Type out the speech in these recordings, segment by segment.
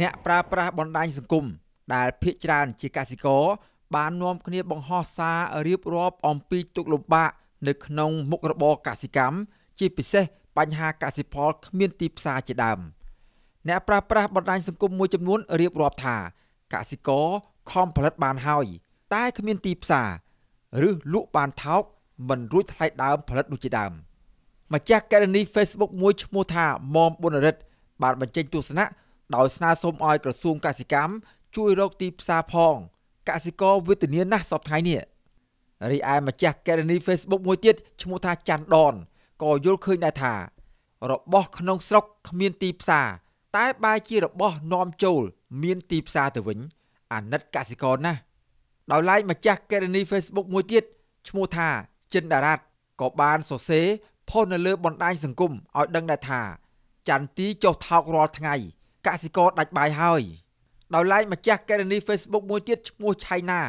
អ្នកប្រើប្រាស់បណ្ដាញសង្គមដែលភាគច្រើនជាកសិករបាននាំគ្នាបង្ហោះសាររៀបរាប់អំពីទុកលំបាកនៅក្នុងមុខរបរកសិកម្មជាពិសេសបញ្ហាកសិផលគ្មានទីផ្សារជាដើមអ្នកប្រើប្រាស់បណ្ដាញសង្គមមួយចំនួនរៀបរាប់ថាកសិករខំផលិតបានហើយតែគ្មានទីផ្សារឬលក់បានថោកមិនរួចថ្លៃដើមផលិតដូចជាដើមម្ចាស់ករណី Facebook មួយឈ្មោះថាមុំប៊ុនរិទ្ធបានបញ្ចេញទស្សនៈដោយស្នើសុំឲ្យក្រសួងកសិកម្មជួយរកទីផ្សារផងកសិករវេទនាណាស់សពថ្ងៃនេះរីឯម្ចាស់កេរនី Facebook មួយទៀតឈ្មោះថាច័ន្ទដនក៏យល់ឃើញដែរថារបស់ក្នុងស្រុកគ្មានទីផ្សារតែបែរជារបស់នាំចូល មានទីផ្សារទៅវិញ អាណិតកសិករណាស់ដោយឡែកម្ចាស់កេរនី Facebook មួយទៀតឈ្មោះថា ចិនដារ៉ាត់ក៏បានសរសេរផុសនៅលើបណ្ដាញសង្គមឲ្យដឹងដែរថាច័ន្ទទីចុះថោករាល់ថ្ងៃកសិករដាច់បាយហើយ ដោយឡែកម្ចាស់កេរនី Facebook មួយទៀតឈ្មោះឆៃណា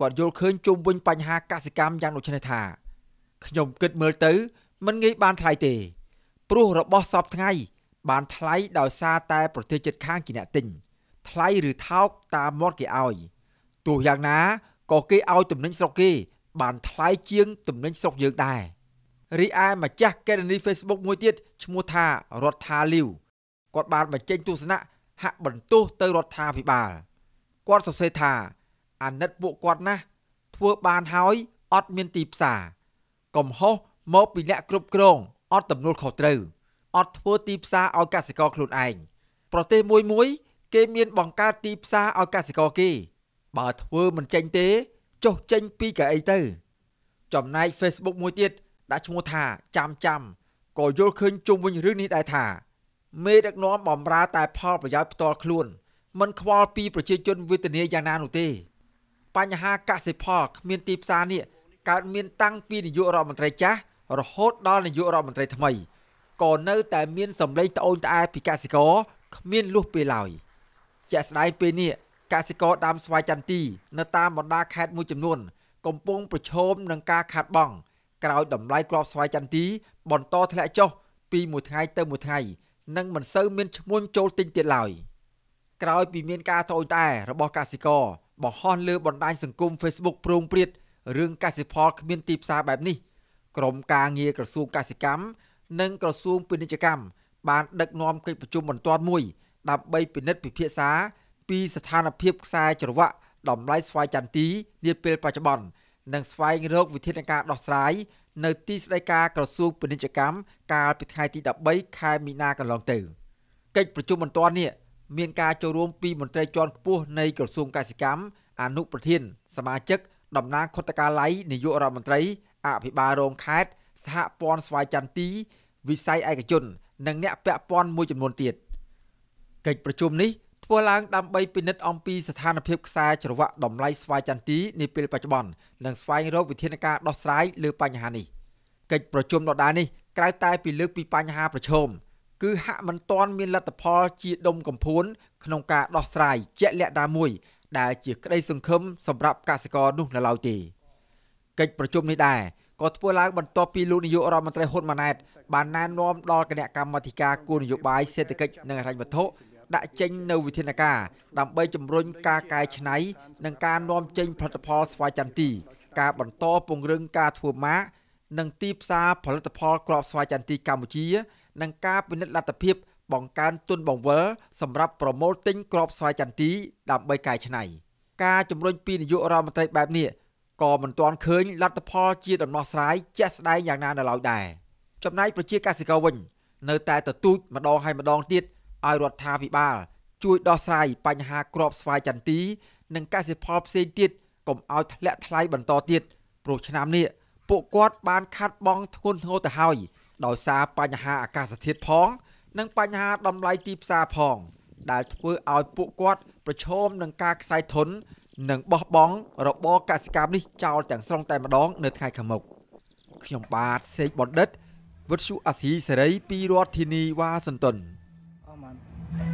គាត់យល់ឃើញជុំវិញបញ្ហាកសិកម្មយ៉ាងដូចនេះថាខ្ញុំគិតមើលទៅមិនងាយបានថ្លៃទេ ព្រោះរបស់សពថ្ងៃ បានថ្លៃដោយសារតែប្រទេសជិតខាងជាអ្នកទិញថ្លៃឬថោកតាមមាត់គេឲ្យទោះយ៉ាងណាក៏គេឲ្យទំនិញស្រុកគេ បានថ្លៃជាងទំនិញស្រុកយើងដែររីឯម្ចាស់កេរនី Facebook មួយទៀតឈ្មោះថារដ្ឋាលីវគាត់បានបញ្ចេញទស្សនៈហាក់បន្ទោសទៅរដ្ឋាភិបាលគាត់សរសេរថា អាណិតពួកគាត់ណាស់ធ្វើបានហើយអត់មានទីផ្សារកំហុសមកពីអ្នកគ្រប់គ្រងអត់ទំនួលខុសត្រូវអត់ធ្វើទីផ្សារឲ្យកសិករខ្លួនឯងប្រទេសមួយមួយគេមានបង្កើតទីផ្សារឲ្យកសិករគេបើធ្វើមិនចេញទេ ចុះចេញពីកៅអីទៅ ចំណែក Facebook មួយទៀតដាក់ឈ្មោះថាចាំចាំក៏យល់ឃើញជុំវិញរឿងនេះដែរថាមេដឹកនាំបំរើតែផលប្រយោជន៍ផ្ទាល់ខ្លួនមិនខ្វល់ពីប្រជាជនវេទនាយ៉ាងណានោះទេ បញ្ហាកសិផលគ្មានទីផ្សារនេះកើតមានតាំងពីនាយករដ្ឋមន្ត្រីចាស់រហូតដល់នាយករដ្ឋមន្ត្រីថ្មីក៏នៅតែមានសម្លេងត្អូញត្អែពីកសិករគ្មានលុះពេលឡើយជាក់ស្ដែងពេលនេះកសិករដាំស្វាយចន្ទទីនៅតាមបណ្ដាខេត្តមួយចំនួន កំពុងប្រឈមនឹងការខាតបង់ក្រោយតម្លៃគ្រាប់ស្វាយចន្ទទីបន្តធ្លាក់ចុះពីមួយថ្ងៃទៅមួយថ្ងៃនិងមិនសូវមានឈ្មោះចូលទិញទៀតឡើយក្រោយពីមានការត្អូញត្អែរបស់កសិករបង្ហោះលើបណ្ដាញសង្គម Facebook ប្រងព្រាតរឿងកសិផលគ្មានទីផ្សារបែបនេះក្រមការងារក្រសួងកសិកម្មនិងក្រសួងពាណិជ្ជកម្មបានដឹកនាំកិច្ចប្រជុំបន្ទាន់មួយដើម្បីពិនិត្យពិភាក្សាពីស្ថានភាពខ្សែច្រវាក់តម្លៃស្វាយចន្ទទី នាពេលបច្ចុប្បន្ននិងស្វែងរក វិធានការដោះស្រាយនៅទីស្តីការក្រសួងពាណិជ្ជកម្មកាលពីថ្ងៃទី13ខែមីនាកន្លងទៅកិច្ចប្រជុំបន្ទាន់នេះមានការចូលរួមពីមន្ត្រីជាន់ខ្ពស់នៃក្រសួងកសិកម្មអនុប្រធាន សមាជិកតំណាងខុទ្ទកាល័យនាយករដ្ឋមន្ត្រីអភិបាលរងខេត្តសហព័ន្ធស្វាយចន្ទទីវិស័យឯកជន និងអ្នកពាក់ព័ន្ធមួយចំនួនទៀតកិច្ចប្រជុំនេះធ្វើឡើងដើម្បីពិនិត្យអំពីស្ថានភាពខ្សែច្រវាក់តម្លៃស្វាយចន្ទីនាពេលបច្ចុប្បន្ននិងស្វែងរកវិធានការដោះស្រាយលើបញ្ហានេះកិច្ចប្រជុំដដានេះក្រៅតែពីលើកពីបញ្ហាប្រឈមគឺហាក់មិនទាន់មានលទ្ធផល ជាដុំកំភួនក្នុងការដោះស្រាយជាក់លាក់ណាមួយ ដែលជាក្តីសង្ឃឹមសម្រាប់កសិករនោះនៅឡើយទេកិច្ចប្រជុំនេះដែរក៏ធ្វើឡើងបន្ទាប់ពីលោកនាយករដ្ឋមន្ត្រីហ៊ុនម៉ាណែតបានណែនាំដល់គណៈកម្មាធិការគោលនយោបាយសេដ្ឋកិច្ចនិងហិរញ្ញវត្ថុដាក់ចេញនៅវិធានការ ដើម្បីជំរុញការកែច្នៃ និងការនាំចេញ ផលិតផលស្វាយចន្ទីការបន្តពង្រឹងការធ្វើម៉ាកនិងទីផ្សារផលិតផល ក្របស្វាយចន្ទីកម្ពុជា និងការពិនិត្យលទ្ធភាពបង្កើនទុនបង្វិលសម្រាប់ប្រមូលទិញក្របស្វាយចន្ទី ដើម្បីកែច្នៃការជំរុញពីនាយករដ្ឋមន្ត្រីបែបនេះក៏មិនទាន់ឃើញលទ្ធផល ជាដំណោះស្រាយជាក់ស្ដែងយ៉ាងណានៅឡើយដែរចំណែកប្រជាកសិករវិញ នៅ តែទទូចម្ដងហើយម្ដងទៀតឲ្យរដ្ឋាភិបាល ជួយដោះស្រាយបញ្ហាក្របស្វាយចន្ទទីនិងកសិផលផ្សេងទៀតកុំឲ្យធ្លាក់ថ្លៃបន្តទៀតព្រោះឆ្នាំនេះពួកគាត់បានខាត់បងធ្ងន់ធ្ងរទៅហើយដោយសារបញ្ហាអាកាសធាតុផង និងបញ្ហាតម្លៃទីផ្សារផង ដែលធ្វើឲ្យពួកគាត់ប្រឈមនឹងការខ្សែធន និងបោះបង់របរកសិកម្មនេះចោលទាំងស្រុងតែម្ដងនៅថ្ងៃខាងមុខខ្ញុំបាទសេកបណ្ឌិតវុទ្ធុអាស៊ីសេរីពីរដ្ឋធានីវ៉ាស៊ីនតោន month.